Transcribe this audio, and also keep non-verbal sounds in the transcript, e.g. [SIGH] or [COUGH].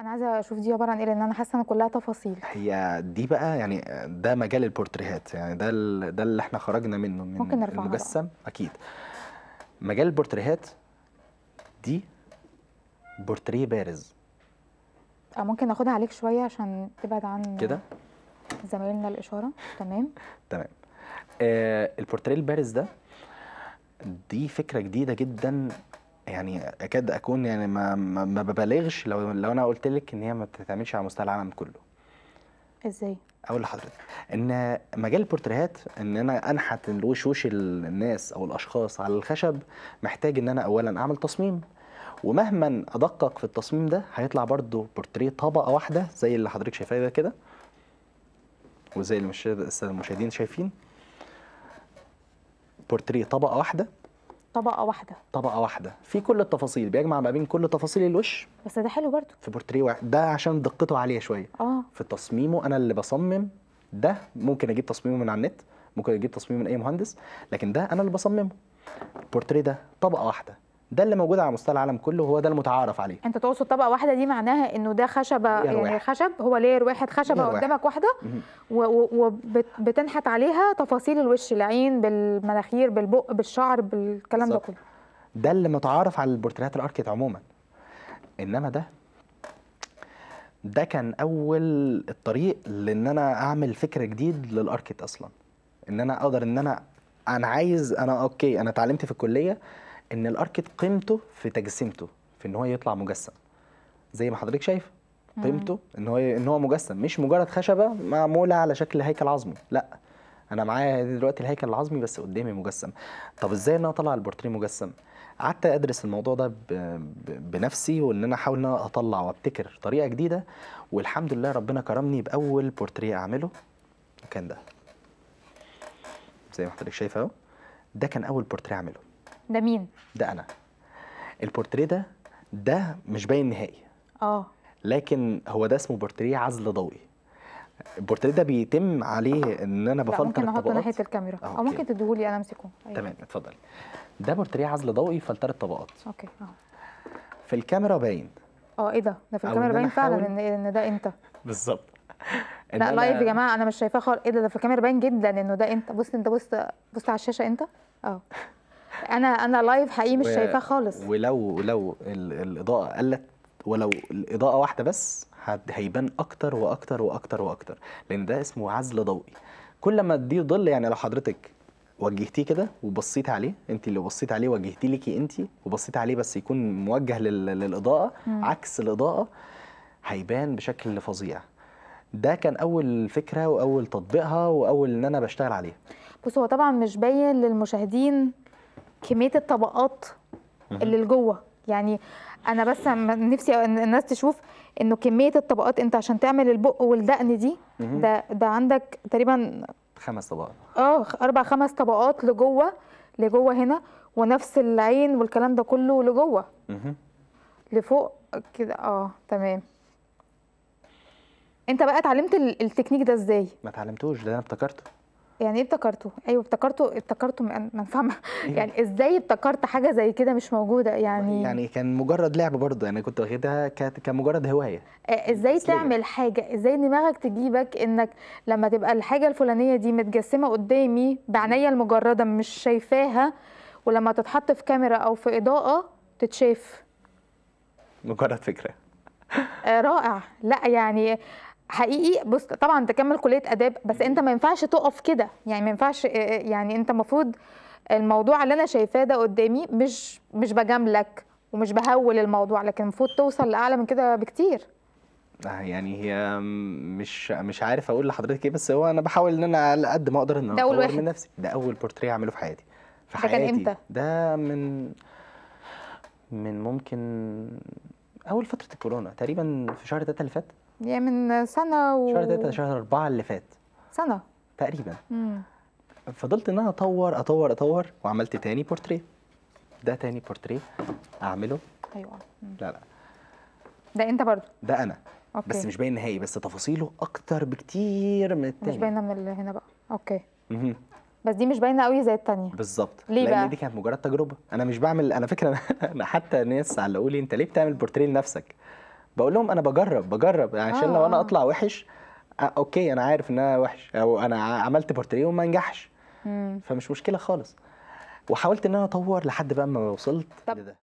انا عايزه اشوف دي عباره عن ايه لان انا حاسه ان كلها تفاصيل هي دي بقى يعني ده مجال البورتريهات يعني ده ده اللي احنا خرجنا منه من ممكن نرفعها المجسم بقى. اكيد مجال البورتريهات دي بورتريه بارز اه ممكن اخدها عليك شويه عشان تبعد عن كده زمايلنا الاشاره تمام تمام آه البورتريه البارز ده دي فكره جديده جدا يعني اكاد اكون يعني ما ما, ما ببالغش لو لو انا قلت لك ان هي ما بتتعملش على مستوى العالم كله ازاي اقول لحضرتك ان مجال البورتريهات ان انا انحت وشوش الناس او الاشخاص على الخشب محتاج ان انا اولا اعمل تصميم ومهما ادقق في التصميم ده هيطلع برضه بورتريه طبقه واحده زي اللي حضرتك شايفاه ده كده وزي اللي المشاهدين شايفين بورتريه طبقه واحده طبقه واحده طبقه واحده في كل التفاصيل بيجمع ما بين كل تفاصيل الوش بس ده حلو برضه في بورتريه واحد ده عشان دقته عاليه شويه اه في تصميمه انا اللي بصمم ده ممكن اجيب تصميمه من على النت ممكن اجيب تصميم من اي مهندس لكن ده انا اللي بصممه البورتريه ده طبقه واحده ده اللي موجود على مستوى العالم كله هو ده المتعارف عليه انت تقصد طبقه واحده دي معناها انه ده خشبه يعني خشب هو لير واحد خشبه قدامك واحده وبتنحت عليها تفاصيل الوش العين بالمناخير بالبق بالشعر بالكلام ده كله ده اللي متعارف على البورتريهات الاركيت عموما انما ده ده كان اول الطريق لان انا اعمل فكر جديد للاركيت اصلا ان انا اقدر ان انا انا عايز انا اوكي انا اتعلمت في الكليه ان الاركيد قيمته في تجسيمته في ان هو يطلع مجسم زي ما حضرتك شايف قيمته ان هو ان هو مجسم مش مجرد خشبه معموله على شكل هيكل عظمي لا انا معايا دلوقتي الهيكل العظمي بس قدامي مجسم طب ازاي ان انا اطلع البورتريه مجسم قعدت ادرس الموضوع ده بنفسي وان انا احاول ان انا اطلع وابتكر طريقه جديده والحمد لله ربنا كرمني باول بورتريه اعمله كان ده زي ما حضرتك شايف اهو ده كان اول بورتريه اعمله ده مين ده انا البورتريه ده ده مش باين نهائي اه لكن هو ده اسمه بورتريه عزل ضوئي البورتريه ده بيتم عليه ان انا بفلتر ممكن احطه ناحيه الكاميرا آه، او أو ممكن تديهولي انا امسكه أيوة. تمام اتفضلي ده بورتريه عزل ضوئي فلتر الطبقات. اوكي اه في الكاميرا باين اه ايه ده ده في الكاميرا باين فعلا ان ان ده انت بالظبط لا لا لايف يا جماعه انا مش شايفاه خالص ايه ده ده في الكاميرا باين جدا انه ده انت بص انت بص بص على الشاشه انت اه انا انا لايف حقيقي مش و... شايفاه خالص ولو لو الاضاءه قلت ولو الاضاءه واحده بس هيبان اكتر واكتر واكتر واكتر لان ده اسمه عزل ضوئي كل ما تديه ظل يعني لو حضرتك وجهتيه كده وبصيت عليه انت اللي بصيت عليه وجهتيه ليكي انت وبصيت عليه بس يكون موجه لل... للاضاءه م. عكس الاضاءه هيبان بشكل فظيع ده كان اول فكره واول تطبيقها واول ان انا بشتغل عليها بص هو طبعا مش باين للمشاهدين كميه الطبقات اللي لجوه يعني انا بس نفسي الناس تشوف انه كميه الطبقات انت عشان تعمل البق والدقن دي ده ده عندك تقريبا خمس طبقات اه اربع خمس طبقات لجوه لجوه هنا ونفس العين والكلام ده كله لجوه لفوق كده اه تمام انت بقى اتعلمت التكنيك ده ازاي ما اتعلمتوش ده انا افتكرته يعني ايه ابتكرته؟ ايوه ابتكرته ابتكرته من فما إيه؟ يعني ازاي ابتكرت حاجه زي كده مش موجوده يعني يعني كان مجرد لعب برضه يعني كنت واخدها كمجرد هوايه آه، ازاي تعمل حاجه ازاي دماغك تجيبك انك لما تبقى الحاجه الفلانيه دي متجسمه قدامي بعينيا المجرده مش شايفاها ولما تتحط في كاميرا او في اضاءه تتشاف مجرد فكره آه، رائع لا يعني حقيقي بص طبعا تكمل كليه اداب بس انت ما ينفعش تقف كده يعني ما ينفعش يعني انت المفروض الموضوع اللي انا شايفاه ده قدامي مش مش بجاملك ومش بهول الموضوع لكن المفروض توصل لاعلى من كده بكتير آه، يعني هي مش مش عارف اقول لحضرتك ايه بس هو انا بحاول ان انا على قد ما اقدر ان انا اطور من نفسي ده اول بورتريه اعمله في حياتي في ده حياتي كان امتى؟ ده من من ممكن اول فتره الكورونا تقريبا في شهر 3 اللي فات يعني من سنه و... شهر 3 شهر 4 اللي فات سنه تقريبا مم. فضلت ان انا اطور اطور اطور وعملت تاني بورتريه ده تاني بورتريه اعمله ايوه مم. لا لا ده انت برضو ده انا أوكي. بس مش باين نهائي بس تفاصيله اكتر بكتير من التاني مش باينه من اللي هنا بقى اوكي مم. بس دي مش باينه قوي زي التانية بالظبط ليه لان بقى؟ دي كانت مجرد تجربه انا مش بعمل انا فكره [LAUGHS] انا حتى ناس علقوا لي انت ليه بتعمل بورتريه لنفسك بقول لهم انا بجرب بجرب يعني عشان لو انا آه. اطلع وحش اوكي انا عارف ان انا وحش او انا عملت بورتريه وما نجحش فمش مشكله خالص وحاولت ان انا اطور لحد بقى ما وصلت لده